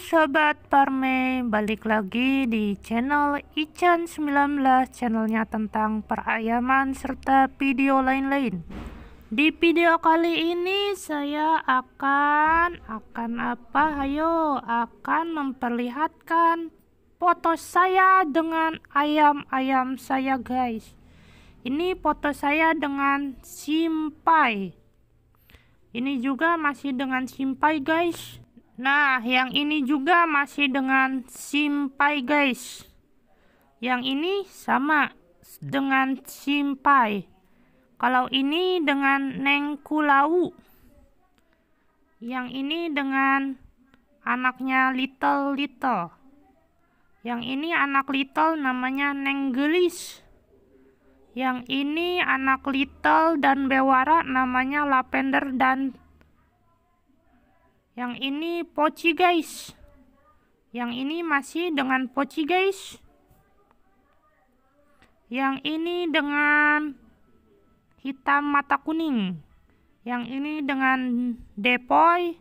Sobat Parme, balik lagi di channel Ichan 19 Channelnya tentang perayaman serta video lain-lain Di video kali ini saya akan, akan apa? Ayo, akan memperlihatkan foto saya dengan ayam-ayam saya guys Ini foto saya dengan simpai Ini juga masih dengan simpai guys Nah, yang ini juga masih dengan simpai guys. Yang ini sama dengan simpai. Kalau ini dengan nengkulau. Yang ini dengan anaknya little little. Yang ini anak little namanya nenggelis. Yang ini anak little dan bewara namanya lavender dan yang ini poci guys. Yang ini masih dengan poci guys. Yang ini dengan hitam mata kuning. Yang ini dengan depoy.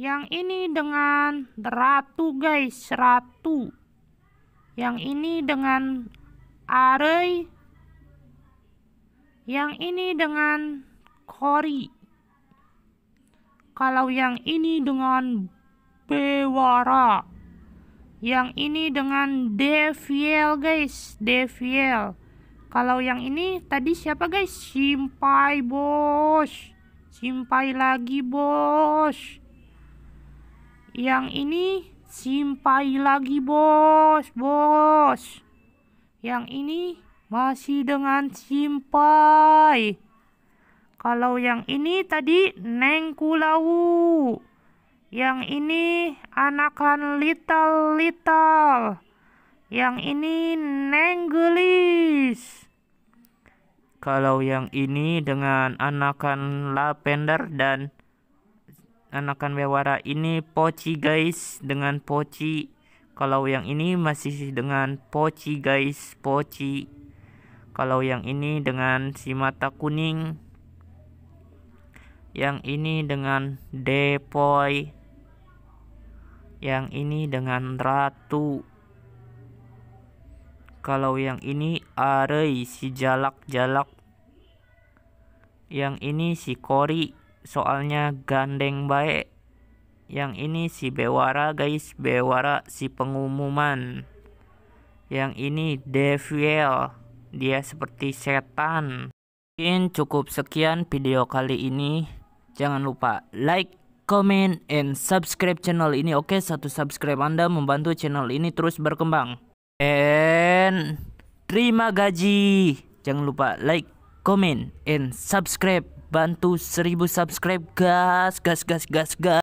Yang ini dengan ratu guys, ratu. Yang ini dengan arei. Yang ini dengan kori kalau yang ini dengan Bewara. Yang ini dengan Deviel guys, Deviel. Kalau yang ini tadi siapa guys? Simpai bos. Simpai lagi bos. Yang ini simpai lagi bos, bos. Yang ini masih dengan simpai. Kalau yang ini tadi Neng Yang ini anakan Little Little. Yang ini Neng Kalau yang ini dengan anakan Lavender dan anakan Bewara ini Poci guys dengan Poci. Kalau yang ini masih dengan Poci guys, Poci. Kalau yang ini dengan si mata kuning yang ini dengan depoy yang ini dengan ratu kalau yang ini arei si jalak-jalak yang ini si kori soalnya gandeng baik yang ini si bewara guys bewara si pengumuman yang ini devil dia seperti setan mungkin cukup sekian video kali ini Jangan lupa like, comment, and subscribe channel ini. Oke, satu subscribe Anda membantu channel ini terus berkembang. And terima gaji. Jangan lupa like, comment, and subscribe. Bantu seribu subscribe, gas, gas, gas, gas, gas.